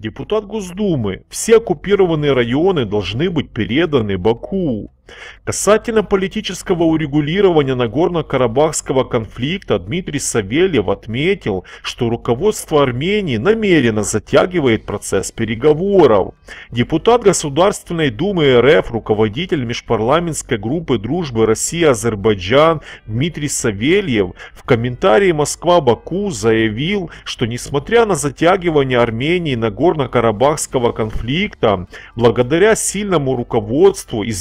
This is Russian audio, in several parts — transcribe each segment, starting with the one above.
Депутат Госдумы, все оккупированные районы должны быть переданы Баку. Касательно политического урегулирования Нагорно-Карабахского конфликта Дмитрий Савельев отметил, что руководство Армении намеренно затягивает процесс переговоров. Депутат Государственной Думы РФ, руководитель межпарламентской группы дружбы России азербайджан Дмитрий Савельев в комментарии Москва-Баку заявил, что несмотря на затягивание Армении Нагорно-Карабахского конфликта, благодаря сильному руководству и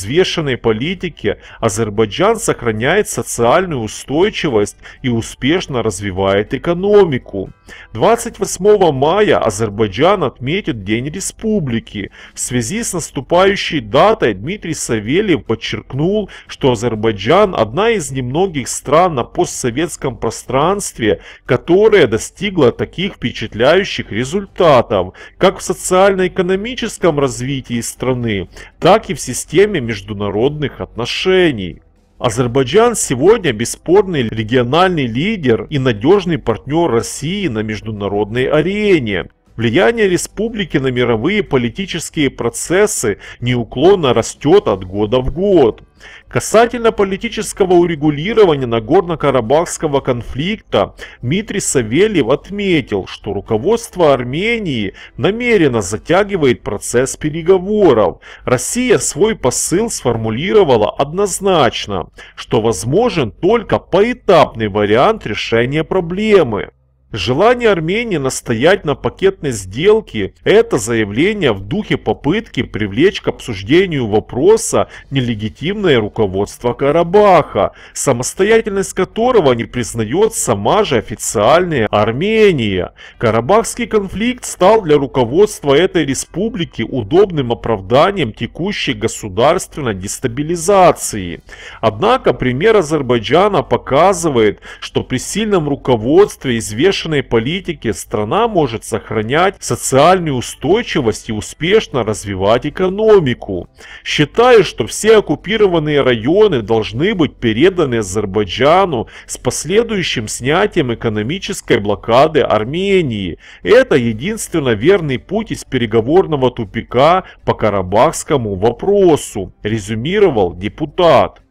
политики Азербайджан сохраняет социальную устойчивость и успешно развивает экономику. 28 мая Азербайджан отметит День Республики. В связи с наступающей датой Дмитрий Савельев подчеркнул, что Азербайджан одна из немногих стран на постсоветском пространстве, которая достигла таких впечатляющих результатов, как в социально-экономическом развитии страны, так и в системе международных международных отношений. Азербайджан сегодня бесспорный региональный лидер и надежный партнер России на международной арене. Влияние республики на мировые политические процессы неуклонно растет от года в год. Касательно политического урегулирования Нагорно-Карабахского конфликта, Дмитрий Савельев отметил, что руководство Армении намеренно затягивает процесс переговоров. Россия свой посыл сформулировала однозначно, что возможен только поэтапный вариант решения проблемы. Желание Армении настоять на пакетной сделке – это заявление в духе попытки привлечь к обсуждению вопроса нелегитимное руководство Карабаха, самостоятельность которого не признает сама же официальная Армения. Карабахский конфликт стал для руководства этой республики удобным оправданием текущей государственной дестабилизации. Однако пример Азербайджана показывает, что при сильном руководстве известно взвешенной политике страна может сохранять социальную устойчивость и успешно развивать экономику. Считаю, что все оккупированные районы должны быть переданы Азербайджану с последующим снятием экономической блокады Армении. Это единственно верный путь из переговорного тупика по карабахскому вопросу, резюмировал депутат.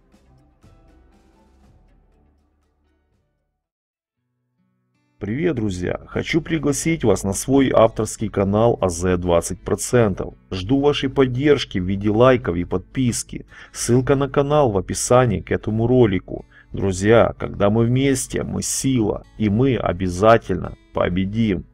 Привет, друзья! Хочу пригласить вас на свой авторский канал АЗ 20%. Жду вашей поддержки в виде лайков и подписки. Ссылка на канал в описании к этому ролику. Друзья, когда мы вместе, мы сила, и мы обязательно победим.